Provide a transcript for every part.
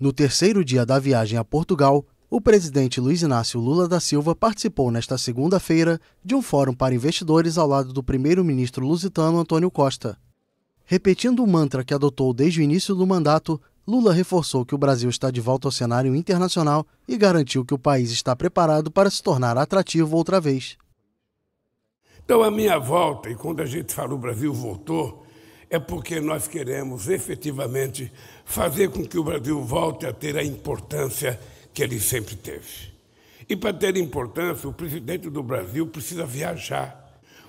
No terceiro dia da viagem a Portugal, o presidente Luiz Inácio Lula da Silva participou nesta segunda-feira de um fórum para investidores ao lado do primeiro-ministro lusitano Antônio Costa. Repetindo o mantra que adotou desde o início do mandato, Lula reforçou que o Brasil está de volta ao cenário internacional e garantiu que o país está preparado para se tornar atrativo outra vez. Então, a minha volta, e quando a gente falou o Brasil voltou, é porque nós queremos efetivamente fazer com que o Brasil volte a ter a importância que ele sempre teve. E para ter importância, o presidente do Brasil precisa viajar.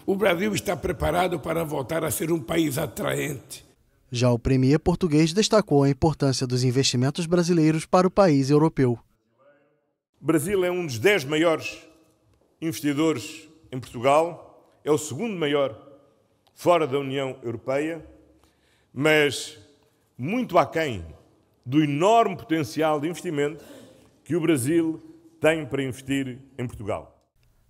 O Brasil está preparado para voltar a ser um país atraente. Já o premier português destacou a importância dos investimentos brasileiros para o país europeu. O Brasil é um dos dez maiores investidores em Portugal, é o segundo maior fora da União Europeia, mas muito aquém do enorme potencial de investimento que o Brasil tem para investir em Portugal.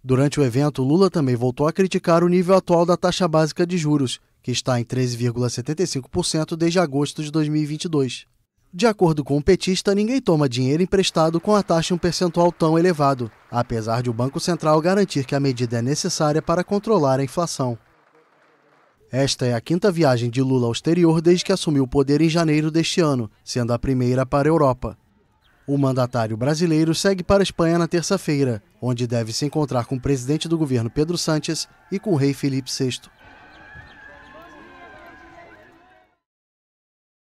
Durante o evento, Lula também voltou a criticar o nível atual da taxa básica de juros, que está em 13,75% desde agosto de 2022. De acordo com o petista, ninguém toma dinheiro emprestado com a taxa um percentual tão elevado, apesar de o Banco Central garantir que a medida é necessária para controlar a inflação. Esta é a quinta viagem de Lula ao exterior desde que assumiu o poder em janeiro deste ano, sendo a primeira para a Europa. O mandatário brasileiro segue para a Espanha na terça-feira, onde deve se encontrar com o presidente do governo Pedro Sánchez e com o rei Felipe VI.